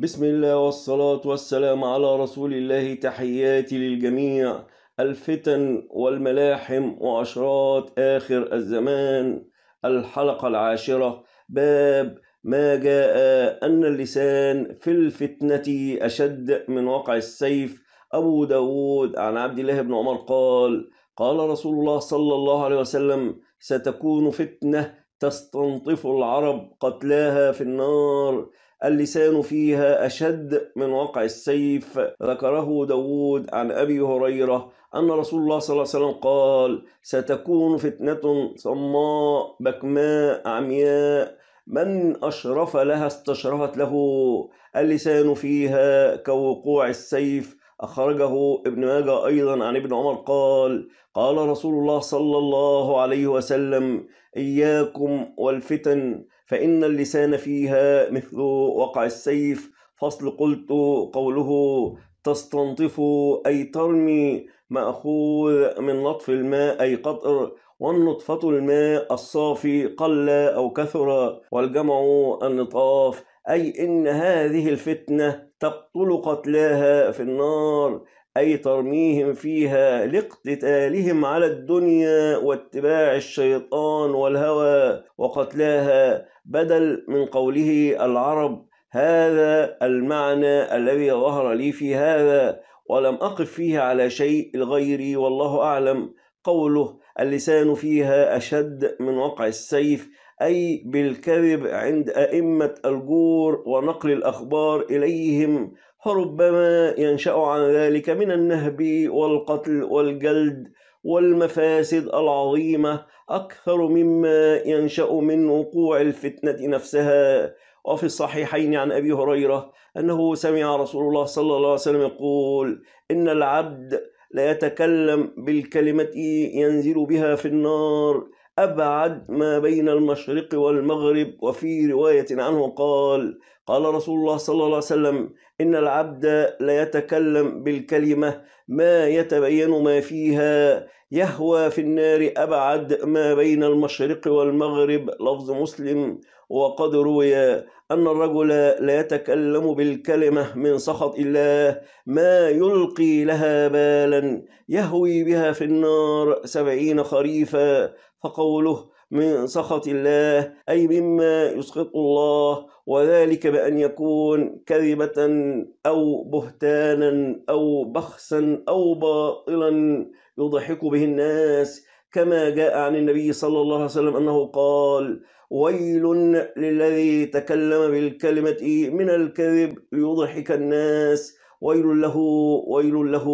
بسم الله والصلاة والسلام على رسول الله تحياتي للجميع الفتن والملاحم وأشراط آخر الزمان الحلقة العاشرة باب ما جاء أن اللسان في الفتنة أشد من وقع السيف أبو داود عن عبد الله بن عمر قال قال رسول الله صلى الله عليه وسلم ستكون فتنة تستنطف العرب قتلاها في النار اللسان فيها أشد من وقع السيف ذكره داود عن أبي هريرة أن رسول الله صلى الله عليه وسلم قال ستكون فتنة صماء بكماء عمياء من أشرف لها استشرفت له اللسان فيها كوقوع السيف أخرجه ابن ماجه أيضا عن ابن عمر قال قال رسول الله صلى الله عليه وسلم إياكم والفتن فإن اللسان فيها مثل وقع السيف فصل قلت قوله تستنطف أي ترمي مأخوذ من نطف الماء أي قطر والنطفة الماء الصافي قل أو كثر والجمع النطاف أي إن هذه الفتنة تقتل قتلاها في النار أي ترميهم فيها لاقتتالهم على الدنيا واتباع الشيطان والهوى وقتلاها بدل من قوله العرب هذا المعنى الذي ظهر لي في هذا ولم أقف فيه على شيء لغيري والله أعلم قوله اللسان فيها أشد من وقع السيف أي بالكذب عند أئمة الجور ونقل الأخبار إليهم فربما ينشأ عن ذلك من النهب والقتل والجلد والمفاسد العظيمة أكثر مما ينشأ من وقوع الفتنة نفسها وفي الصحيحين عن أبي هريرة أنه سمع رسول الله صلى الله عليه وسلم يقول إن العبد لا يتكلم بالكلمة ينزل بها في النار أبعد ما بين المشرق والمغرب وفي رواية عنه قال قال رسول الله صلى الله عليه وسلم إن العبد ليتكلم بالكلمة ما يتبين ما فيها يهوى في النار أبعد ما بين المشرق والمغرب لفظ مسلم وقد روي أن الرجل لا يتكلم بالكلمة من سخط الله ما يلقي لها بالا يهوي بها في النار سبعين خريفا فقوله من سخط الله أي مما يسخط الله وذلك بأن يكون كذبة أو بهتانا أو بخسا أو باطلا يضحك به الناس كما جاء عن النبي صلى الله عليه وسلم أنه قال ويل للذي تكلم بالكلمة من الكذب ليضحك الناس ويل له ويل له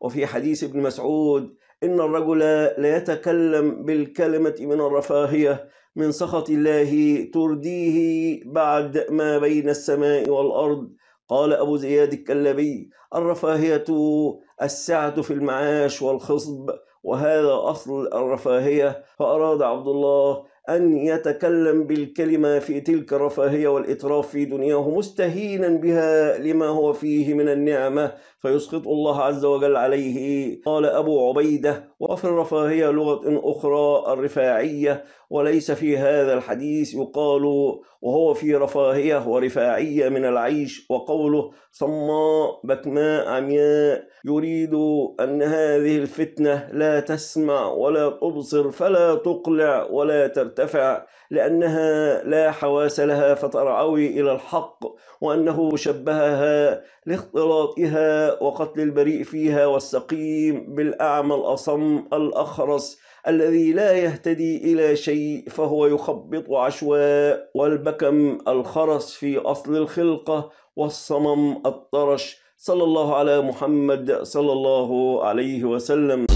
وفي حديث ابن مسعود إن الرجل لا يتكلم بالكلمة من الرفاهية من سخط الله ترديه بعد ما بين السماء والأرض قال أبو زياد الكلبي الرفاهية السعة في المعاش والخصب وهذا أصل الرفاهية فأراد عبد الله أن يتكلم بالكلمة في تلك الرفاهية والإتراف في دنياه مستهينا بها لما هو فيه من النعمة فيسقط الله عز وجل عليه قال أبو عبيدة وفي الرفاهية لغة أخرى الرفاعية وليس في هذا الحديث يقال وهو في رفاهية ورفاعية من العيش وقوله صماء بكماء عمياء يريد أن هذه الفتنة لا تسمع ولا تبصر فلا تقلع ولا ترتفع ترتفع لأنها لا حواس لها فترعوي إلى الحق وأنه شبهها لاختلاطها وقتل البريء فيها والسقيم بالأعمى الأصم الأخرس الذي لا يهتدي إلى شيء فهو يخبط عشواء والبكم الخرس في أصل الخلقة والصمم الطرش صلى الله على محمد صلى الله عليه وسلم